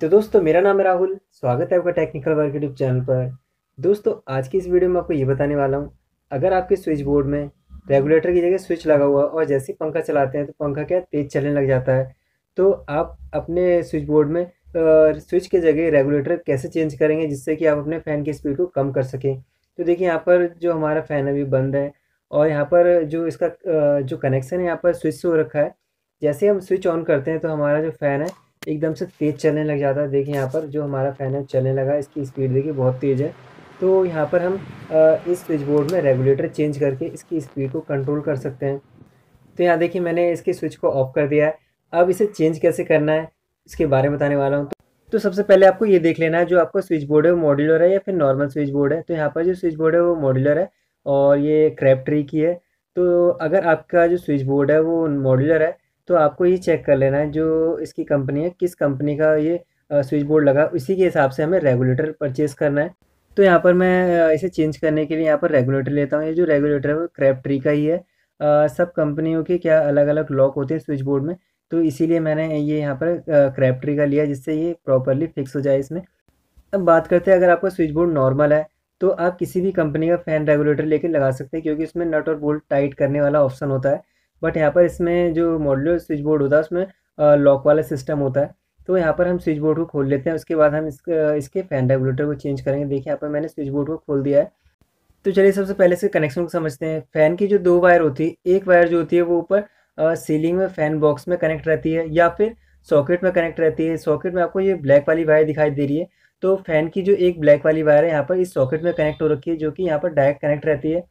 तो दोस्तों मेरा नाम है राहुल स्वागत है आपका टेक्निकल वर्क यूट्यूब चैनल पर दोस्तों आज की इस वीडियो में आपको ये बताने वाला हूँ अगर आपके स्विच बोर्ड में रेगुलेटर की जगह स्विच लगा हुआ और जैसे पंखा चलाते हैं तो पंखा क्या तेज चलने लग जाता है तो आप अपने स्विच बोर्ड में स्विच के जगह रेगुलेटर कैसे चेंज करेंगे जिससे कि आप अपने फ़ैन की स्पीड को कम कर सकें तो देखिए यहाँ पर जो हमारा फ़ैन अभी बंद है और यहाँ पर जो इसका जो कनेक्शन है यहाँ पर स्विच से हो रखा है जैसे हम स्विच ऑन करते हैं तो हमारा जो फ़ैन है एकदम से तेज़ चलने लग जाता है देखिए यहाँ पर जो हमारा फ़ैन है चलने लगा इसकी स्पीड देखिए बहुत तेज़ है तो यहाँ पर हम इस स्विच बोर्ड में रेगुलेटर चेंज करके इसकी स्पीड को कंट्रोल कर सकते हैं तो यहाँ देखिए मैंने इसके स्विच को ऑफ़ कर दिया है अब इसे चेंज कैसे करना है इसके बारे में बताने वाला हूँ तो तो सबसे पहले आपको ये देख लेना है जो आपका स्विच बोर्ड है वो मॉड्यूलर है या फिर नॉर्मल स्विच बोर्ड है तो यहाँ पर जो स्विच बोर्ड है वो मॉड्यूलर है और ये क्रैप ट्री की है तो अगर आपका जो स्विच बोर्ड है वो मॉड्यूलर है तो आपको ये चेक कर लेना है जो इसकी कंपनी है किस कंपनी का ये स्विच बोर्ड लगा उसी के हिसाब से हमें रेगुलेटर परचेज़ करना है तो यहाँ पर मैं इसे चेंज करने के लिए यहाँ पर रेगुलेटर लेता हूँ ये जो रेगुलेटर है वो क्रैप ट्री का ही है आ, सब कंपनियों के क्या अलग अलग लॉक होते हैं स्विच बोर्ड में तो इसीलिए मैंने ये यहाँ पर क्रैप ट्री का लिया जिससे ये प्रॉपरली फिक्स हो जाए इसमें अब बात करते हैं अगर आपका स्विच बोर्ड नॉर्मल है तो आप किसी भी कंपनी का फ़ैन रेगुलेटर लेकर लगा सकते हैं क्योंकि इसमें नट और बोल्ट टाइट करने वाला ऑप्शन होता है बट यहाँ पर इसमें जो मॉड्यूल स्विच बोर्ड होता है उसमें लॉक वाला सिस्टम होता है तो यहाँ पर हम स्विच बोर्ड को खोल लेते हैं उसके बाद हम इसके इसके फैन रेगुलेटर को चेंज करेंगे देखिए यहाँ पर मैंने स्विच बोर्ड को खोल दिया है तो चलिए सबसे पहले इसके कनेक्शन को समझते हैं फ़ैन की जो दो वायर होती है एक वायर जो होती है वो ऊपर सीलिंग में फ़ैन बॉक्स में कनेक्ट रहती है या फिर सॉकेट में कनेक्ट रहती है सॉकेट में आपको ये ब्लैक वाली वायर दिखाई दे रही है तो फ़ैन की जो एक ब्लैक वाली वायर है यहाँ पर इस सॉकेट में कनेक्ट हो रखी है जो कि यहाँ पर डायरेक्ट कनेक्ट रहती है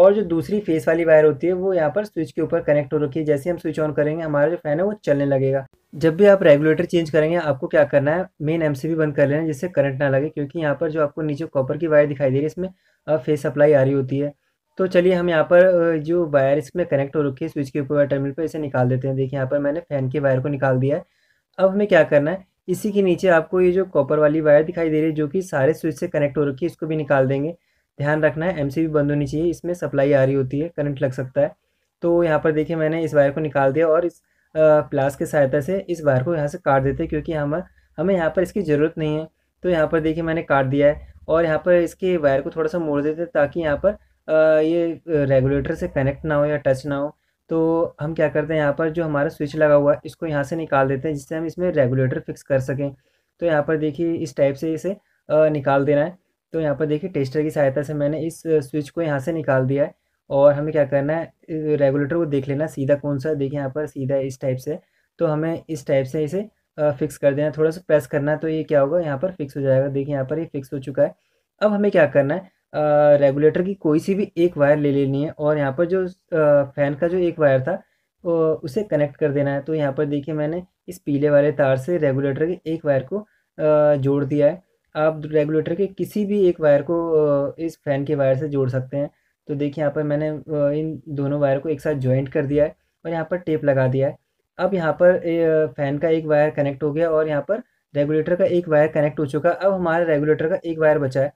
और जो दूसरी फेस वाली वायर होती है वो यहाँ पर स्विच के ऊपर कनेक्ट हो रखी है जैसे हम स्विच ऑन करेंगे हमारा जो फैन है वो चलने लगेगा जब भी आप रेगुलेटर चेंज करेंगे आपको क्या करना है मेन एम बंद कर लेना है जिससे करंट ना लगे क्योंकि यहाँ पर जो आपको नीचे कॉपर की वायर दिखाई दे रही है इसमें अब फेस सप्लाई आ रही होती है तो चलिए हम यहाँ पर जो वायर इसमें कनेक्ट हो रखी है स्विच के ऊपर टर्मिनल पर इसे निकाल देते हैं देखिए यहाँ पर मैंने फैन के वायर को निकाल दिया है अब हमें क्या करना है इसी के नीचे आपको ये जो कॉपर वाली वायर दिखाई दे रही है जो कि सारे स्विच से कनेक्ट हो रखी है इसको भी निकाल देंगे ध्यान रखना है एमसीबी बंद होनी चाहिए इसमें सप्लाई आ रही होती है करंट लग सकता है तो यहाँ पर देखिए मैंने इस वायर को निकाल दिया और इस प्लास की सहायता से इस वायर को यहाँ से काट देते हैं क्योंकि हम हमें यहाँ पर इसकी ज़रूरत नहीं है तो यहाँ पर देखिए मैंने काट दिया है और यहाँ पर इसके वायर को थोड़ा सा मोड़ देते ताकि यहाँ पर ये रेगुलेटर से कनेक्ट ना हो या टच ना हो तो हम क्या करते हैं यहाँ पर जो हमारा स्विच लगा हुआ है इसको यहाँ से निकाल देते हैं जिससे हम इसमें रेगुलेटर फिक्स कर सकें तो यहाँ पर देखिए इस टाइप से इसे निकाल देना है तो यहाँ पर देखिए टेस्टर की सहायता से मैंने इस स्विच को यहाँ से निकाल दिया है और हमें क्या करना है रेगुलेटर को देख लेना सीधा कौन सा देखिए यहाँ पर सीधा इस टाइप से तो हमें इस टाइप से इसे फिक्स कर देना है थोड़ा सा प्रेस करना है तो ये क्या होगा यहाँ पर फिक्स हो जाएगा देखिए यहाँ पर ये फिक्स हो चुका है अब हमें क्या करना है रेगुलेटर की कोई सी भी एक वायर ले लेनी है और यहाँ पर जो फ़ैन का जो एक वायर था उसे कनेक्ट कर देना है तो यहाँ पर देखिए मैंने इस पीले वाले तार से रेगुलेटर के एक वायर को जोड़ दिया है आप रेगुलेटर के किसी भी एक वायर को इस फ़ैन के वायर से जोड़ सकते हैं तो देखिए यहाँ पर मैंने इन दोनों वायर को एक साथ ज्वाइंट कर दिया है और यहाँ पर टेप लगा दिया है अब यहाँ पर फ़ैन का एक वायर कनेक्ट हो गया और यहाँ पर रेगुलेटर का एक वायर कनेक्ट हो चुका अब हमारे रेगुलेटर का एक वायर बचा है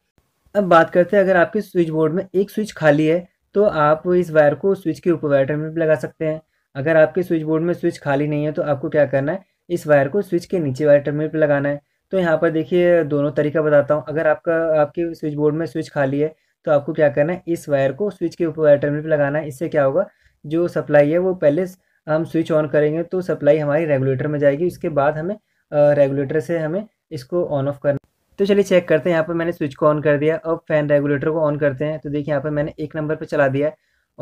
अब बात करते हैं अगर आपके स्विच बोर्ड में एक स्विच खाली है तो आप इस वायर को स्विच के ऊपर वायर टर्मिनल पर लगा सकते हैं अगर आपके स्विच बोर्ड में स्विच खाली नहीं है तो आपको क्या करना है इस वायर को स्विच के नीचे वायर टर्मिनल पर लगाना है तो यहाँ पर देखिए दोनों तरीका बताता हूँ अगर आपका आपके स्विच बोर्ड में स्विच खाली है तो आपको क्या करना है इस वायर को स्विच के ऊपर टर्मिनल पर लगाना है इससे क्या होगा जो सप्लाई है वो पहले हम स्विच ऑन करेंगे तो सप्लाई हमारी रेगुलेटर में जाएगी उसके बाद हमें रेगुलेटर से हमें इसको ऑन ऑफ करना तो चलिए चेक करते हैं यहाँ पर मैंने स्विच को ऑन कर दिया अब फैन रेगुलेटर को ऑन करते हैं तो देखिए यहाँ पर मैंने एक नंबर पर चला दिया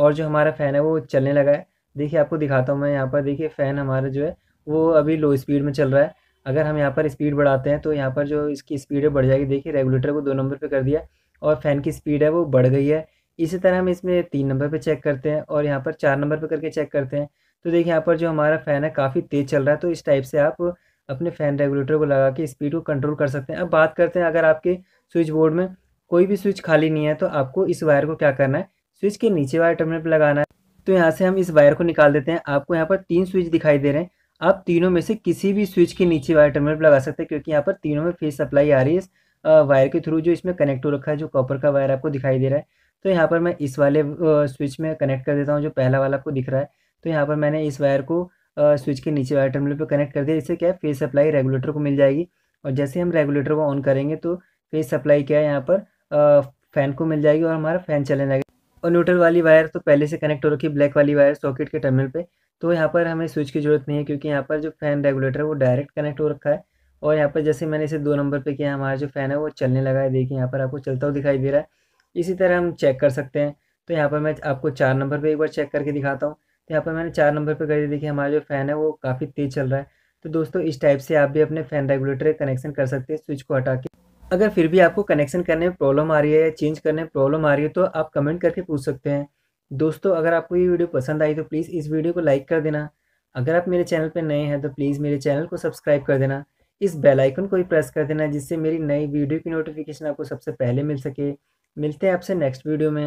और जो हमारा फ़ैन है वो चलने लगा है देखिए आपको दिखाता हूँ मैं यहाँ पर देखिए फ़ैन हमारा जो है वो अभी लो स्पीड में चल रहा है अगर हम यहाँ पर स्पीड बढ़ाते हैं तो यहाँ पर जो इसकी स्पीड है बढ़ जाएगी देखिए रेगुलेटर को दो नंबर पर कर दिया और फ़ैन की स्पीड है वो बढ़ गई है इसी तरह हम इसमें तीन नंबर पर चेक करते हैं और यहाँ पर चार नंबर पर करके चेक करते हैं तो देखिए यहाँ पर जो हमारा फ़ैन है काफ़ी तेज़ चल रहा है तो इस टाइप से आप अपने फ़ैन रेगुलेटर को लगा के स्पीड को कंट्रोल कर सकते हैं अब बात करते हैं अगर आपके स्विच बोर्ड में कोई भी स्विच खाली नहीं है तो आपको इस वायर को क्या करना है स्विच के नीचे वायर टर्मिनल पर लगाना है तो यहाँ से हम इस वायर को निकाल देते हैं आपको यहाँ पर तीन स्विच दिखाई दे रहे हैं आप तीनों में से किसी भी स्विच के नीचे वायर टर्मिनल पर लगा सकते हैं क्योंकि यहाँ पर तीनों में फेस सप्लाई आ रही है वायर के थ्रू जो इसमें कनेक्ट हो रखा है जो कॉपर का वायर आपको दिखाई दे रहा है तो यहाँ पर मैं इस वाले स्विच में कनेक्ट कर देता हूँ जो पहला वाला आपको दिख रहा है तो यहाँ पर मैंने इस वायर को स्विच के नीचे वायर टर्मिनल पर कनेक्ट कर दिया इससे क्या है फेस सप्लाई रेगुलेटर को मिल जाएगी और जैसे हम रेगुलेटर को ऑन करेंगे तो फेस सप्लाई क्या है यहाँ पर फ़ैन को मिल जाएगी और हमारा फ़ैन चलने लगेगा और न्यूट्रल वाली वायर तो पहले से कनेक्ट हो रखी है ब्लैक वाली वायर सॉकेट के टर्मिनल पे तो यहाँ पर हमें स्विच की ज़रूरत नहीं है क्योंकि यहाँ पर जो फ़ैन रेगुलेटर है वो डायरेक्ट कनेक्ट हो रखा है और यहाँ पर जैसे मैंने इसे दो नंबर पे किया हमारा जो फ़ैन है वो चलने लगा है देखिए यहाँ पर आपको चलता हुआ दिखाई दे रहा है इसी तरह हम चेक कर सकते हैं तो यहाँ पर मैं आपको चार नंबर पर एक बार चेक करके दिखाता हूँ तो यहाँ पर मैंने चार नंबर पर कर दिया देखिए हमारा जो फ़ैन है वो काफ़ी तेज़ चल रहा है तो दोस्तों इस टाइप से आप भी अपने फ़ैन रेगुलेटर कनेक्शन कर सकते हैं स्विच को हटा के अगर फिर भी आपको कनेक्शन करने में प्रॉब्लम आ रही है या चेंज करने में प्रॉब्लम आ रही है तो आप कमेंट करके पूछ सकते हैं दोस्तों अगर आपको ये वीडियो पसंद आई तो प्लीज़ इस वीडियो को लाइक कर देना अगर आप मेरे चैनल पर नए हैं तो प्लीज़ मेरे चैनल को सब्सक्राइब कर देना इस बेल आइकन को भी प्रेस कर देना जिससे मेरी नई वीडियो की नोटिफिकेशन आपको सबसे पहले मिल सके मिलते हैं आपसे नेक्स्ट वीडियो में